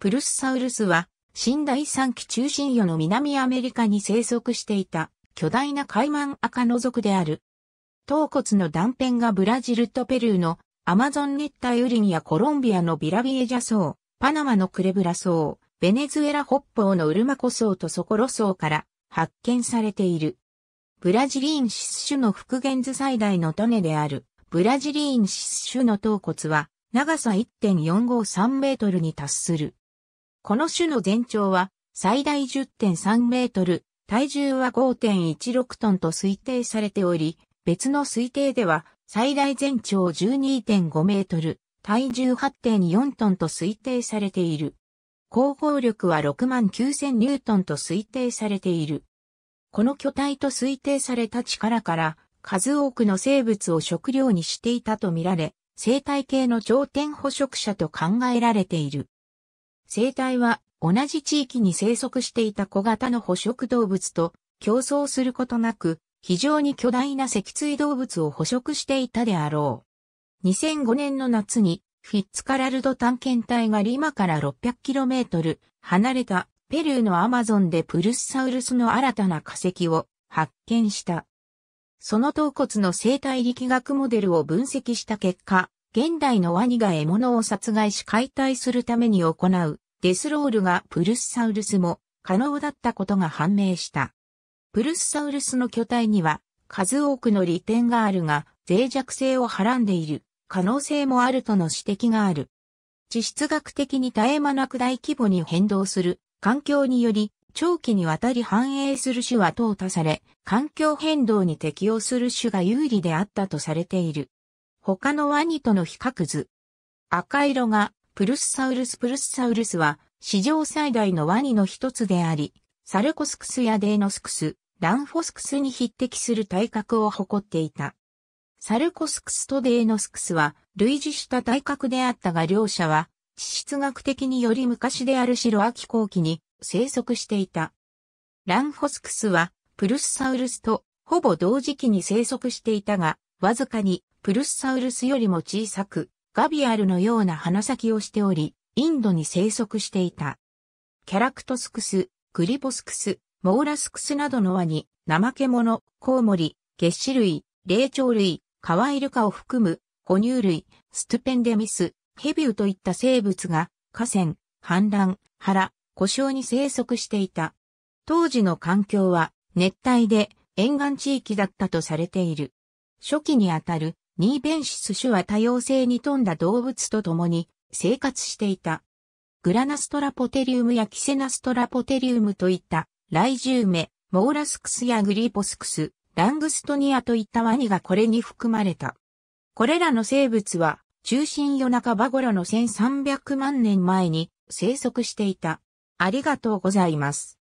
プルスサウルスは、新第三期中心魚の南アメリカに生息していた巨大なカイマンアカノ族である。頭骨の断片がブラジルとペルーのアマゾン熱帯雨林やコロンビアのビラビエジャ層、パナマのクレブラ層、ベネズエラ北方のウルマコ層とソコロ層から発見されている。ブラジリーンシス種の復元図最大の種であるブラジリーンシス種の頭骨は長さ1.453メートルに達する。この種の全長は最大10.3メートル、体重は5.16トンと推定されており、別の推定では最大全長12.5メートル、体重8.4トンと推定されている。広報力は6万9000ニュートンと推定されている。この巨体と推定された力から、数多くの生物を食料にしていたとみられ、生態系の頂点捕食者と考えられている。生態は同じ地域に生息していた小型の捕食動物と競争することなく、非常に巨大な脊椎動物を捕食していたであろう。2005年の夏に、フィッツカラルド探検隊がリマから 600km 離れたペルーのアマゾンでプルスサウルスの新たな化石を発見した。その頭骨の生態力学モデルを分析した結果、現代のワニが獲物を殺害し解体するために行うデスロールがプルスサウルスも可能だったことが判明した。プルスサウルスの巨体には数多くの利点があるが脆弱性をはらんでいる可能性もあるとの指摘がある。地質学的に絶え間なく大規模に変動する環境により長期にわたり繁栄する種は淘汰され、環境変動に適応する種が有利であったとされている。他のワニとの比較図。赤色がプルスサウルスプルスサウルスは史上最大のワニの一つであり、サルコスクスやデーノスクス、ランフォスクスに匹敵する体格を誇っていた。サルコスクスとデーノスクスは類似した体格であったが両者は地質学的により昔である白亜紀後期に生息していた。ランフォスクスはプルスサウルスとほぼ同時期に生息していたが、わずかにプルスサウルスよりも小さく、ガビアルのような鼻先をしており、インドに生息していた。キャラクトスクス、クリボスクス、モーラスクスなどのワニ、ケモノ、コウモリ、ゲッシ類、霊長類、カワイルカを含む、哺乳類、ストゥペンデミス、ヘビウといった生物が、河川、氾濫、原、故障に生息していた。当時の環境は熱帯で沿岸地域だったとされている。初期にあたるニーベンシス種は多様性に富んだ動物と共に生活していた。グラナストラポテリウムやキセナストラポテリウムといったライジウメ、モーラスクスやグリポスクス、ラングストニアといったワニがこれに含まれた。これらの生物は中心夜中場頃の1300万年前に生息していた。ありがとうございます。